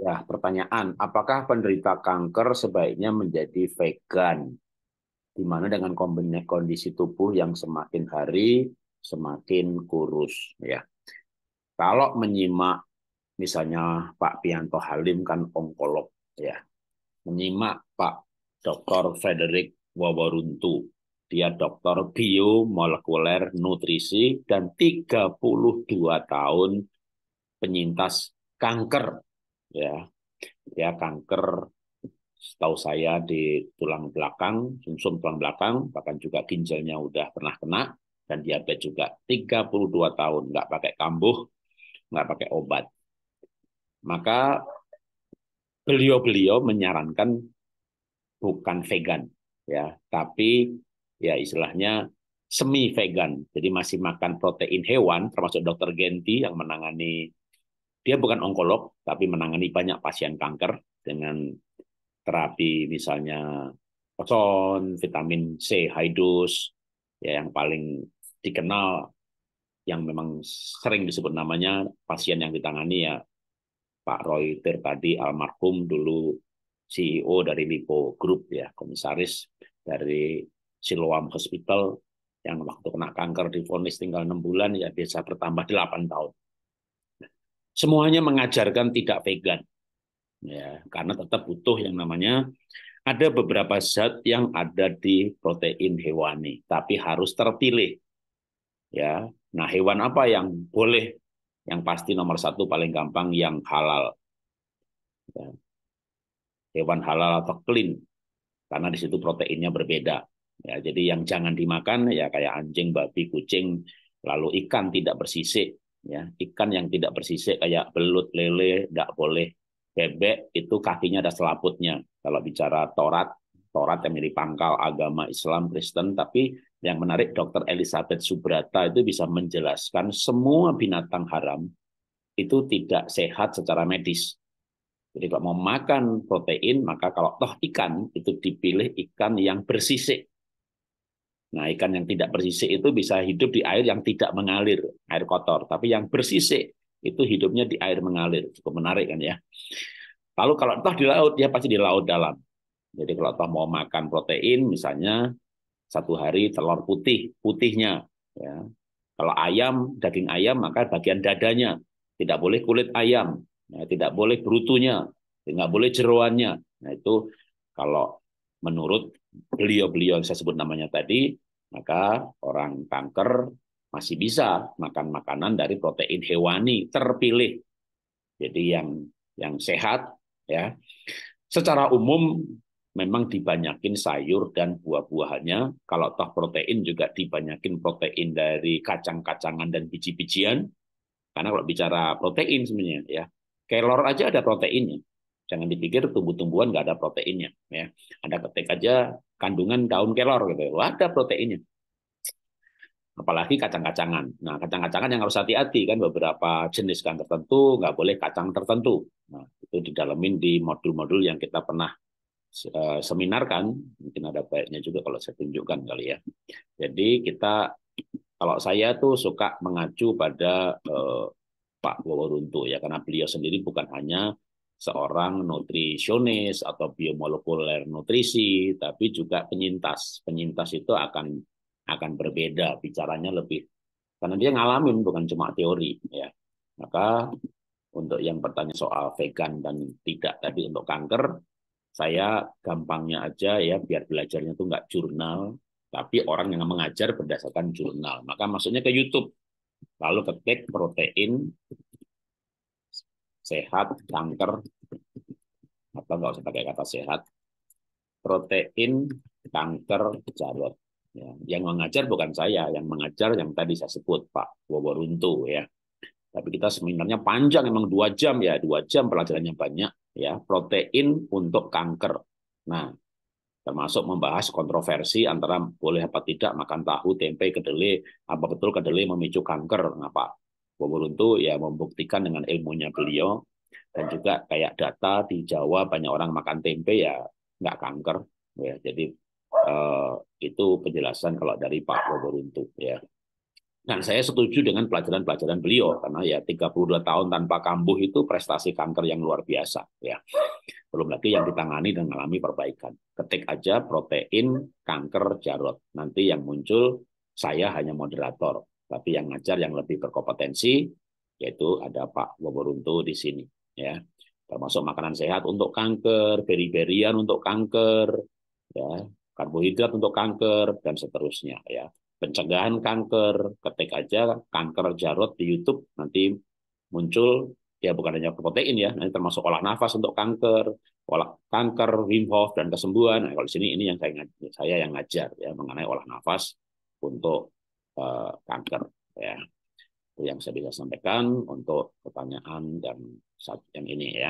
Ya, pertanyaan, apakah penderita kanker sebaiknya menjadi vegan? Di mana dengan kondisi tubuh yang semakin hari semakin kurus, ya. Kalau menyimak misalnya Pak Pianto Halim kan onkolog, ya. Menyimak Pak Dr. Frederick Wawaruntu, dia dokter biomolekuler nutrisi dan 32 tahun penyintas kanker ya ya kanker setahu saya di tulang belakang, sumsum tulang belakang, bahkan juga ginjalnya udah pernah kena, dan diabetes juga 32 tahun, nggak pakai kambuh, nggak pakai obat. Maka beliau-beliau menyarankan bukan vegan, ya, tapi ya istilahnya semi vegan. Jadi masih makan protein hewan, termasuk dokter Genti yang menangani dia bukan onkolog, tapi menangani banyak pasien kanker dengan terapi misalnya oson, vitamin C high dose, ya yang paling dikenal yang memang sering disebut namanya pasien yang ditangani ya Pak Roy Ter tadi almarhum dulu CEO dari Lipo Group ya komisaris dari Siloam Hospital yang waktu kena kanker difonis tinggal enam bulan ya bisa bertambah 8 tahun semuanya mengajarkan tidak vegan. Ya, karena tetap butuh yang namanya ada beberapa zat yang ada di protein hewani, tapi harus terpilih. Ya, nah hewan apa yang boleh? Yang pasti nomor satu paling gampang yang halal. Ya. Hewan halal atau clean, karena di situ proteinnya berbeda. Ya, jadi yang jangan dimakan ya kayak anjing, babi, kucing, lalu ikan tidak bersisik, ya ikan yang tidak bersisik kayak belut lele tidak boleh bebek itu kakinya ada selaputnya kalau bicara torat torat yang menjadi pangkal agama Islam Kristen tapi yang menarik Dr. Elizabeth Subrata itu bisa menjelaskan semua binatang haram itu tidak sehat secara medis jadi kalau mau makan protein maka kalau toh ikan itu dipilih ikan yang bersisik Nah, ikan yang tidak bersisik itu bisa hidup di air yang tidak mengalir, air kotor. Tapi yang bersisik itu hidupnya di air mengalir. Cukup menarik kan ya. Lalu kalau entah di laut, ya pasti di laut dalam. Jadi kalau toh mau makan protein, misalnya satu hari telur putih, putihnya. Ya. Kalau ayam, daging ayam, maka bagian dadanya. Tidak boleh kulit ayam, ya. tidak boleh brutunya, tidak boleh jeruannya. Nah, itu kalau menurut beliau-beliau yang saya sebut namanya tadi, maka orang kanker masih bisa makan makanan dari protein hewani terpilih. Jadi yang yang sehat ya. Secara umum memang dibanyakin sayur dan buah-buahannya. Kalau toh protein juga dibanyakin protein dari kacang-kacangan dan biji-bijian. Karena kalau bicara protein sebenarnya ya, kelor aja ada proteinnya jangan dipikir tumbuh-tumbuhan nggak ada proteinnya ya ada ketik aja kandungan daun kelor gitu ya, ada proteinnya apalagi kacang-kacangan nah kacang-kacangan yang harus hati-hati kan beberapa jenis kan tertentu nggak boleh kacang tertentu nah itu didalamin di modul-modul yang kita pernah eh, seminarkan mungkin ada baiknya juga kalau saya tunjukkan kali ya jadi kita kalau saya tuh suka mengacu pada eh, Pak Wawaruntu ya karena beliau sendiri bukan hanya seorang nutrisionis atau biomolekuler nutrisi, tapi juga penyintas. Penyintas itu akan akan berbeda bicaranya lebih karena dia ngalamin bukan cuma teori ya. Maka untuk yang bertanya soal vegan dan tidak tadi untuk kanker, saya gampangnya aja ya biar belajarnya tuh nggak jurnal, tapi orang yang mengajar berdasarkan jurnal. Maka maksudnya ke YouTube, lalu ketik protein sehat, kanker, atau nggak usah pakai kata sehat, protein, kanker, jarot. Ya. Yang mengajar bukan saya, yang mengajar yang tadi saya sebut Pak Woworuntu ya. Tapi kita seminarnya panjang, emang dua jam ya, dua jam pelajarannya banyak ya. Protein untuk kanker. Nah, termasuk membahas kontroversi antara boleh apa tidak makan tahu, tempe, kedelai, apa betul kedelai memicu kanker, nah, Pak, itu ya membuktikan dengan ilmunya beliau dan juga kayak data di Jawa banyak orang makan tempe ya nggak kanker ya jadi eh, itu penjelasan kalau dari Pak itu ya dan nah, saya setuju dengan pelajaran-pelajaran beliau karena ya 32 tahun tanpa kambuh itu prestasi kanker yang luar biasa ya. Belum lagi yang ditangani dan mengalami perbaikan. Ketik aja protein kanker Jarot. Nanti yang muncul saya hanya moderator tapi yang ngajar yang lebih berkompetensi yaitu ada Pak Woboruntu di sini ya termasuk makanan sehat untuk kanker, beri-berian untuk kanker, ya karbohidrat untuk kanker dan seterusnya ya pencegahan kanker ketik aja kanker jarot di YouTube nanti muncul ya bukan hanya protein ya nanti termasuk olah nafas untuk kanker olah kanker Wim Hof dan kesembuhan nah, kalau di sini ini yang saya saya yang ngajar ya mengenai olah nafas untuk Eh, kanker ya itu yang saya bisa sampaikan untuk pertanyaan dan yang ini ya